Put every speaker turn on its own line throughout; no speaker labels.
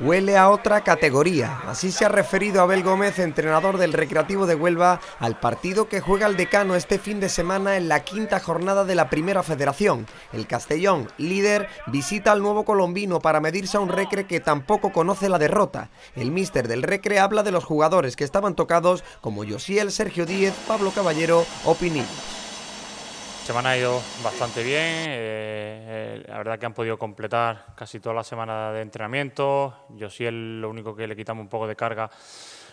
huele a otra categoría. Así se ha referido Abel Gómez, entrenador del Recreativo de Huelva, al partido que juega el decano este fin de semana en la quinta jornada de la Primera Federación. El Castellón, líder, visita al nuevo colombino para medirse a un Recre que tampoco conoce la derrota. El míster del Recre habla de los jugadores que estaban tocados como Josiel, Sergio Díez, Pablo Caballero o Pinillos
semana ha ido bastante bien. Eh, eh, la verdad que han podido completar casi toda la semana de entrenamiento. Yo sí es lo único que le quitamos un poco de carga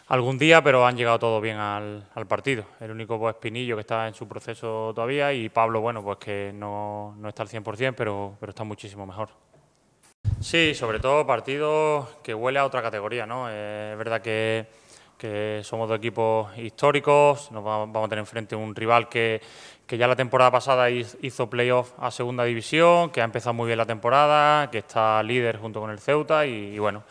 algún día, pero han llegado todos bien al, partido. El único pues Pinillo que está en su proceso todavía y Pablo, bueno, pues que no, no está al 100%, pero, pero está muchísimo mejor. Sí, sobre todo partido que huele a otra categoría, ¿no? Eh, es verdad que que somos dos equipos históricos, nos vamos a tener enfrente un rival que, ya la temporada pasada hizo playoff a segunda división, que ha empezado muy bien la temporada, que está líder junto con el Ceuta y, bueno,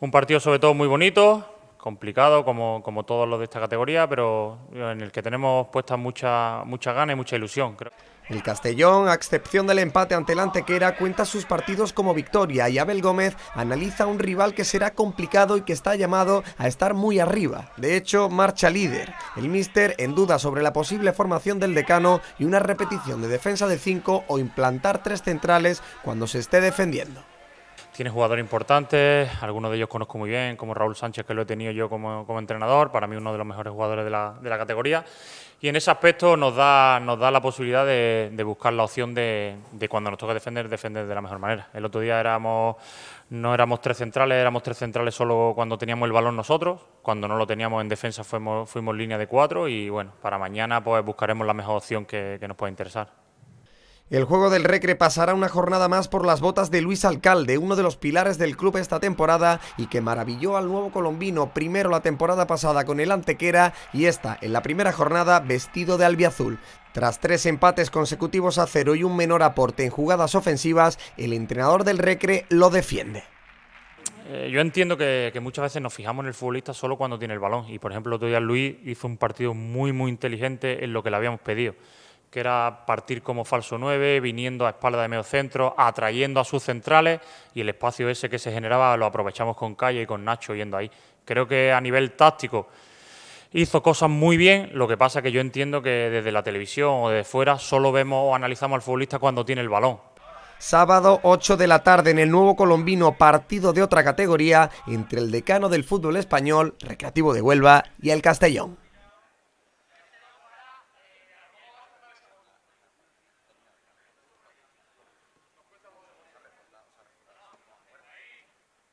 un partido sobre todo muy bonito, complicado como, como, todos los de esta categoría, pero en el que tenemos puestas muchas mucha ganas y mucha ilusión. Creo.
El Castellón, a excepción del empate ante el Antequera, cuenta sus partidos como victoria y Abel Gómez analiza un rival que será complicado y que está llamado a estar muy arriba. De hecho, marcha líder. El míster en duda sobre la posible formación del decano y una repetición de defensa de cinco o implantar tres centrales cuando se esté defendiendo.
Tiene jugadores importantes, algunos de ellos conozco muy bien, como Raúl Sánchez, que lo he tenido yo como, entrenador, para mí uno de los mejores jugadores de la, categoría. Y en ese aspecto nos da, nos da la posibilidad de, buscar la opción de, cuando nos toca defender, defender de la mejor manera. El otro día éramos, no éramos tres centrales, éramos tres centrales solo cuando teníamos el balón nosotros, cuando no lo teníamos en defensa fuimos, fuimos línea de cuatro y bueno, para mañana pues buscaremos la mejor opción que nos pueda interesar.
El juego del Recre pasará una jornada más por las botas de Luis Alcalde, uno de los pilares del club esta temporada y que maravilló al nuevo colombino primero la temporada pasada con el Antequera y esta en la primera jornada vestido de albiazul. Tras tres empates consecutivos a cero y un menor aporte en jugadas ofensivas, el entrenador del Recre lo
defiende. Eh, yo entiendo que, muchas veces nos fijamos en el futbolista solo cuando tiene el balón y por ejemplo el otro día Luis hizo un partido muy muy inteligente en lo que le habíamos pedido que era partir como falso 9, viniendo a espalda de medio centro, atrayendo a sus centrales y el espacio ese que se generaba lo aprovechamos con Calle y con Nacho yendo ahí. Creo que a nivel táctico hizo cosas muy bien, lo que pasa que yo entiendo que desde la televisión o desde fuera solo vemos o analizamos al futbolista cuando tiene el balón.
Sábado 8 de la tarde en el nuevo colombino partido de otra categoría entre el decano del fútbol español, Recreativo de Huelva y el Castellón.